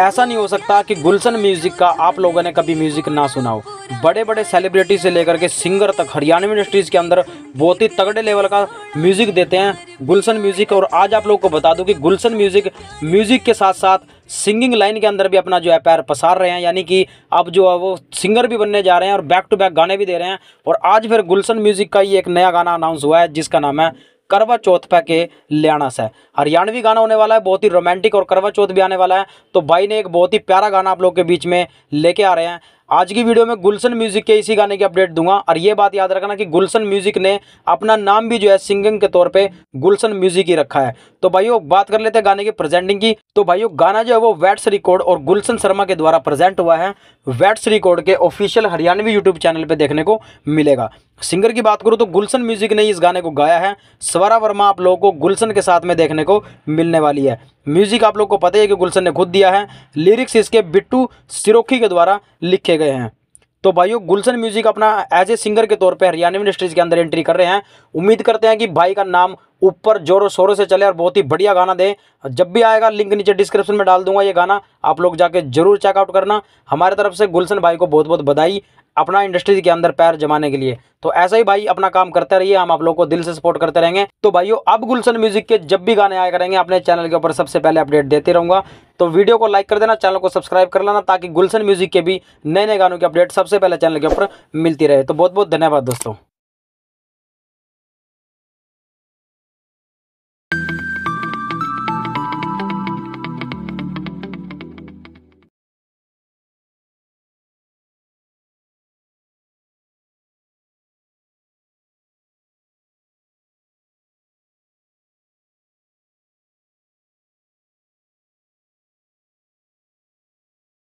ऐसा नहीं हो सकता कि गुलशन म्यूज़िक का आप लोगों ने कभी म्यूज़िक ना सुना हो बड़े बड़े सेलिब्रिटी से लेकर के सिंगर तक हरियाणा इंडस्ट्रीज़ के अंदर बहुत ही तगड़े लेवल का म्यूज़िक देते हैं गुलशन म्यूज़िक और आज आप लोग को बता दूं कि गुलशन म्यूज़िक म्यूज़िक के साथ साथ सिंगिंग लाइन के अंदर भी अपना जो है पैर पसार रहे हैं यानी कि अब जो है वो सिंगर भी बनने जा रहे हैं और बैक टू बैक गाने भी दे रहे हैं और आज फिर गुलशन म्यूज़िक का ही एक नया गाना अनाउंस हुआ है जिसका नाम है करवा चौथ पे के लियाणस है हरियाणवी गाना होने वाला है बहुत ही रोमांटिक और करवा चौथ भी आने वाला है तो भाई ने एक बहुत ही प्यारा गाना आप लोग के बीच में लेके आ रहे हैं आज की वीडियो में गुलशन म्यूज़िक के इसी गाने की अपडेट दूंगा और ये बात याद रखना कि गुलशन म्यूज़िक ने अपना नाम भी जो है सिंगिंग के तौर पे गुलशन म्यूज़िक ही रखा है तो भाइयों बात कर लेते हैं गाने की प्रेजेंटिंग की तो भाइयों गाना जो है वो वैट्स रिकॉर्ड और गुलशन शर्मा के द्वारा प्रेजेंट हुआ है वैट्स रिकॉर्ड के ऑफिशियल हरियाणवी यूट्यूब चैनल पर देखने को मिलेगा सिंगर की बात करूँ तो गुलशन म्यूज़िक ने इस गाने को गाया है स्वरा वर्मा आप लोगों को गुलशन के साथ में देखने को मिलने वाली है म्यूज़िक आप लोग को पता ही है कि गुलशन ने खुद दिया है लिरिक्स इसके बिट्टू सिरोखी के द्वारा लिखे बेचे गए हैं तो भाइयों गुलशन म्यूजिक अपना एज ए सिंगर के तौर पे हरियाणा इंडस्ट्रीज के अंदर एंट्री कर रहे हैं उम्मीद करते हैं कि भाई का नाम ऊपर जोरों शोरों से चले और बहुत ही बढ़िया गाना दे जब भी आएगा लिंक नीचे डिस्क्रिप्शन में डाल दूंगा ये गाना आप लोग जाके जरूर चेकआउट करना हमारे तरफ से गुलशन भाई को बहुत बहुत बधाई अपना इंडस्ट्री के अंदर पैर जमाने के लिए तो ऐसा ही भाई अपना काम करते रहिए हम आप लोग को दिल से सपोर्ट करते रहेंगे तो भाइयों अब गुलशन म्यूजिक के जब भी गाने आया करेंगे अपने चैनल के ऊपर सबसे पहले अपडेट देते रहूँगा तो वीडियो को लाइक कर देना चैनल को सब्सक्राइब कर लेना ताकि गुलशन म्यूजिक के भी नए नए गानों की अपडेट सबसे पहले चैनल के ऊपर मिलती रहे तो बहुत बहुत धन्यवाद दोस्तों